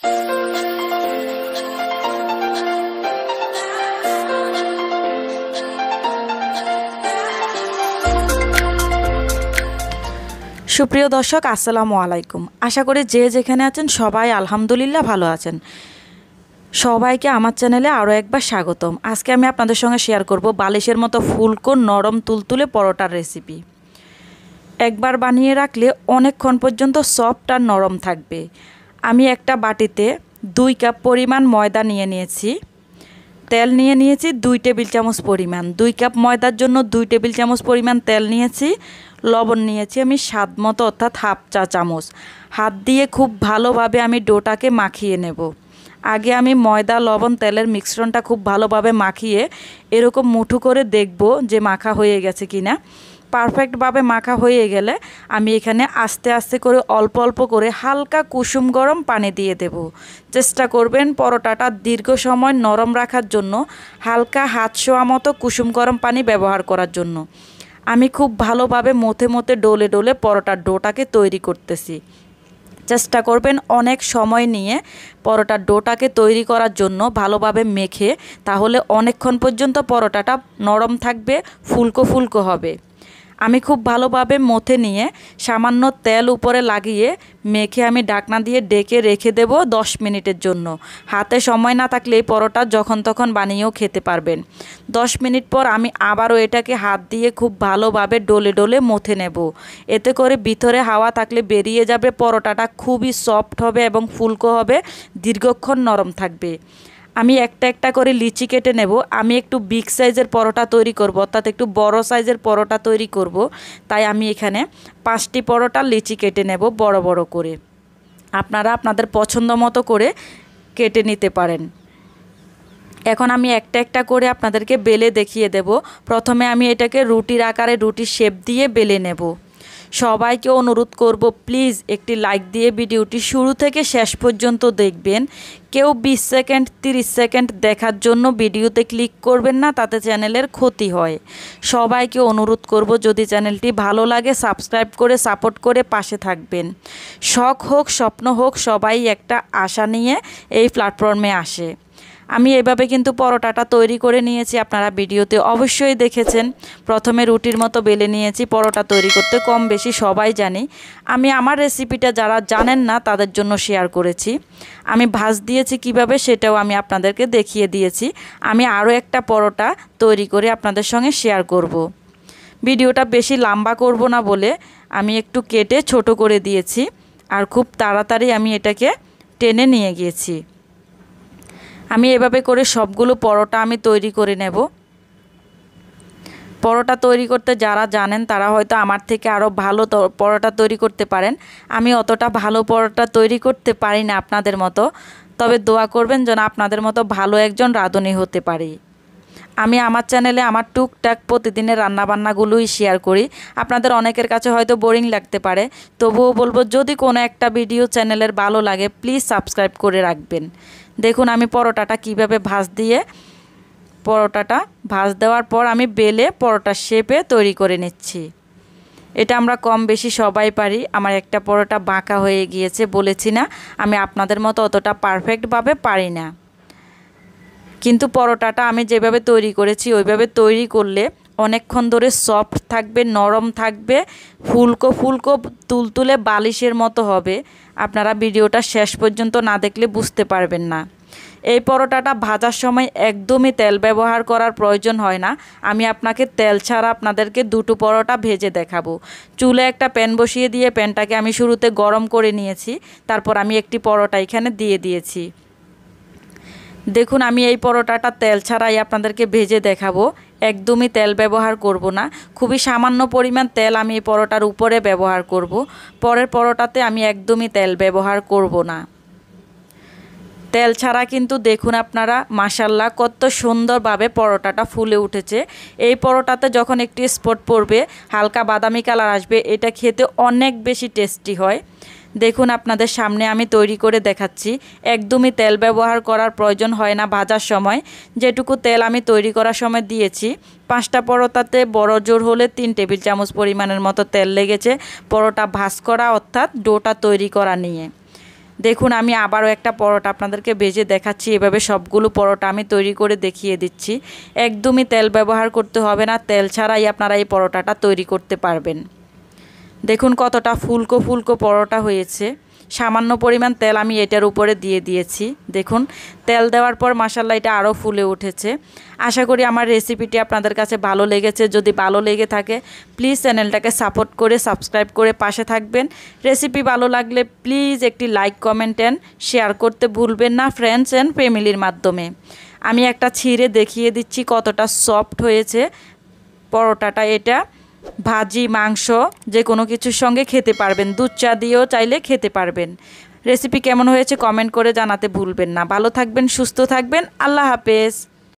সুপ্রিয় দর্শক আসসালামু আলাইকুম আশা করি যে যেখানে আছেন সবাই আলহামদুলিল্লাহ ভালো আছেন সবাইকে আমার চ্যানেলে আরও একবার স্বাগতম আজকে আমি আপনাদের সঙ্গে শেয়ার করব বালিশের মতো ফুলকো নরম তুলতুলে পরোটার রেসিপি একবার বানিয়ে রাখলে অনেকক্ষণ পর্যন্ত সফট আর নরম থাকবে আমি একটা বাটিতে দুই কাপ পরিমাণ ময়দা নিয়ে নিয়েছি তেল নিয়ে নিয়েছি দুই টেবিল চামচ পরিমাণ দুই কাপ ময়দার জন্য দুই টেবিল চামচ পরিমাণ তেল নিয়েছি লবণ নিয়েছি আমি স্বাদ মতো অর্থাৎ হাফ চা চামচ হাত দিয়ে খুব ভালোভাবে আমি ডোটাকে মাখিয়ে নেব আগে আমি ময়দা লবণ তেলের মিশ্রণটা খুব ভালোভাবে মাখিয়ে এরকম মুঠো করে দেখব যে মাখা হয়ে গেছে কিনা পারফেক্টভাবে মাখা হয়ে গেলে আমি এখানে আস্তে আস্তে করে অল্প অল্প করে হালকা কুসুম গরম পানি দিয়ে দেব চেষ্টা করবেন পরোটাটা দীর্ঘ সময় নরম রাখার জন্য হালকা হাত শোয়া মতো কুসুম গরম পানি ব্যবহার করার জন্য আমি খুব ভালোভাবে মোথে মোথে ডোলে ডোলে পরোটার ডোটাকে তৈরি করতেছি চেষ্টা করবেন অনেক সময় নিয়ে পরোটার ডোটাকে তৈরি করার জন্য ভালোভাবে মেখে তাহলে অনেকক্ষণ পর্যন্ত পরোটাটা নরম থাকবে ফুলকো ফুলকো হবে আমি খুব ভালোভাবে মথে নিয়ে সামান্য তেল উপরে লাগিয়ে মেখে আমি ডাকনা দিয়ে ডেকে রেখে দেব দশ মিনিটের জন্য হাতে সময় না থাকলে এই পরোটা যখন তখন বানিয়েও খেতে পারবেন দশ মিনিট পর আমি আবারও এটাকে হাত দিয়ে খুব ভালোভাবে ডলে ডলে মথে নেব এতে করে ভিতরে হাওয়া থাকলে বেরিয়ে যাবে পরোটাটা খুবই সফট হবে এবং ফুলকো হবে দীর্ঘক্ষণ নরম থাকবে আমি একটা একটা করে লিচি কেটে নেব আমি একটু বিগ সাইজের পরোটা তৈরি করব অর্থাৎ একটু বড় সাইজের পরোটা তৈরি করব তাই আমি এখানে পাঁচটি পরোটা লিচি কেটে নেব বড় বড় করে আপনারা আপনাদের পছন্দ মতো করে কেটে নিতে পারেন এখন আমি একটা একটা করে আপনাদেরকে বেলে দেখিয়ে দেব প্রথমে আমি এটাকে রুটির আকারে রুটির শেপ দিয়ে বেলে নেব সবাইকে অনুরোধ করব প্লিজ একটি লাইক দিয়ে ভিডিওটি শুরু থেকে শেষ পর্যন্ত দেখবেন কেউ বিশ সেকেন্ড তিরিশ সেকেন্ড দেখার জন্য ভিডিওতে ক্লিক করবেন না তাতে চ্যানেলের ক্ষতি হয় সবাইকে অনুরোধ করব যদি চ্যানেলটি ভালো লাগে সাবস্ক্রাইব করে সাপোর্ট করে পাশে থাকবেন শখ হোক স্বপ্ন হোক সবাই একটা আশা নিয়ে এই প্ল্যাটফর্মে আসে আমি এভাবে কিন্তু পরোটাটা তৈরি করে নিয়েছি আপনারা ভিডিওতে অবশ্যই দেখেছেন প্রথমে রুটির মতো বেলে নিয়েছি পরোটা তৈরি করতে কম বেশি সবাই জানি আমি আমার রেসিপিটা যারা জানেন না তাদের জন্য শেয়ার করেছি আমি ভাজ দিয়েছি কিভাবে সেটাও আমি আপনাদেরকে দেখিয়ে দিয়েছি আমি আরও একটা পরোটা তৈরি করে আপনাদের সঙ্গে শেয়ার করব। ভিডিওটা বেশি লম্বা করব না বলে আমি একটু কেটে ছোট করে দিয়েছি আর খুব তাড়াতাড়ি আমি এটাকে টেনে নিয়ে গিয়েছি আমি এভাবে করে সবগুলো পরোটা আমি তৈরি করে নেব পরোটা তৈরি করতে যারা জানেন তারা হয়তো আমার থেকে আরও ভালো পরোটা তৈরি করতে পারেন আমি অতটা ভালো পরোটা তৈরি করতে পারি না আপনাদের মতো তবে দোয়া করবেন যেন আপনাদের মতো ভালো একজন রাঁধুনি হতে পারি আমি আমার চ্যানেলে আমার টুকটাক প্রতিদিনের রান্নাবান্নাগুলোই শেয়ার করি আপনাদের অনেকের কাছে হয়তো বোরিং লাগতে পারে তবুও বলবো যদি কোনো একটা ভিডিও চ্যানেলের ভালো লাগে প্লিজ সাবস্ক্রাইব করে রাখবেন দেখুন আমি পরোটাটা কিভাবে ভাজ দিয়ে পরোটাটা ভাজ দেওয়ার পর আমি বেলে পরোটা শেপে তৈরি করে নিচ্ছি এটা আমরা কম বেশি সবাই পারি আমার একটা পরোটা বাঁকা হয়ে গিয়েছে বলেছি না আমি আপনাদের মতো অতটা পারফেক্টভাবে পারি না কিন্তু পরোটাটা আমি যেভাবে তৈরি করেছি ওইভাবে তৈরি করলে অনেকক্ষণ ধরে সফট থাকবে নরম থাকবে ফুলকো ফুলকো তুলতুলে বালিশের মতো হবে আপনারা ভিডিওটা শেষ পর্যন্ত না দেখলে বুঝতে পারবেন না এই পরোটাটা ভাজার সময় একদমই তেল ব্যবহার করার প্রয়োজন হয় না আমি আপনাকে তেল ছাড়া আপনাদেরকে দুটো পরোটা ভেজে দেখাবো চুলে একটা প্যান বসিয়ে দিয়ে প্যানটাকে আমি শুরুতে গরম করে নিয়েছি তারপর আমি একটি পরোটা এখানে দিয়ে দিয়েছি দেখুন আমি এই পরোটাটা তেল ছাড়াই আপনাদেরকে ভেজে দেখাবো একদমই তেল ব্যবহার করব না খুবই সামান্য পরিমাণ তেল আমি এই পরোটার উপরে ব্যবহার করব পরের পরোটাতে আমি একদমই তেল ব্যবহার করব না তেল ছাড়া কিন্তু দেখুন আপনারা মাসাল্লা কত সুন্দরভাবে পরোটাটা ফুলে উঠেছে এই পরোটাতে যখন একটি স্পট পড়বে হালকা বাদামি কালার আসবে এটা খেতে অনেক বেশি টেস্টি হয় দেখুন আপনাদের সামনে আমি তৈরি করে দেখাচ্ছি একদমই তেল ব্যবহার করার প্রয়োজন হয় না ভাজার সময় যেটুকু তেল আমি তৈরি করার সময় দিয়েছি পাঁচটা পরোটাতে বড় জোর হলে তিন টেবিল চামচ পরিমাণের মতো তেল লেগেছে পরোটা ভাজ করা অর্থাৎ ডোটা তৈরি করা নিয়ে দেখুন আমি আবারও একটা পরোটা আপনাদেরকে ভেজে দেখাচ্ছি এভাবে সবগুলো পরোটা আমি তৈরি করে দেখিয়ে দিচ্ছি একদমই তেল ব্যবহার করতে হবে না তেল ছাড়াই আপনারা এই পরোটাটা তৈরি করতে পারবেন দেখুন কতটা ফুলকো ফুলকো পরোটা হয়েছে সামান্য পরিমাণ তেল আমি এটার উপরে দিয়ে দিয়েছি দেখুন তেল দেওয়ার পর মাসাল্লা এটা আরও ফুলে উঠেছে আশা করি আমার রেসিপিটি আপনাদের কাছে ভালো লেগেছে যদি ভালো লেগে থাকে প্লিজ চ্যানেলটাকে সাপোর্ট করে সাবস্ক্রাইব করে পাশে থাকবেন রেসিপি ভালো লাগলে প্লিজ একটি লাইক কমেন্ট অ্যান্ড শেয়ার করতে ভুলবেন না ফ্রেন্ডস অ্যান্ড ফ্যামিলির মাধ্যমে আমি একটা ছিঁড়ে দেখিয়ে দিচ্ছি কতটা সফট হয়েছে পরোটাটা এটা ভাজি মাংস যে কোনো কিছুর সঙ্গে খেতে পারবেন দুধ চা দিয়েও চাইলে খেতে পারবেন রেসিপি কেমন হয়েছে কমেন্ট করে জানাতে ভুলবেন না ভালো থাকবেন সুস্থ থাকবেন আল্লাহ হাফেজ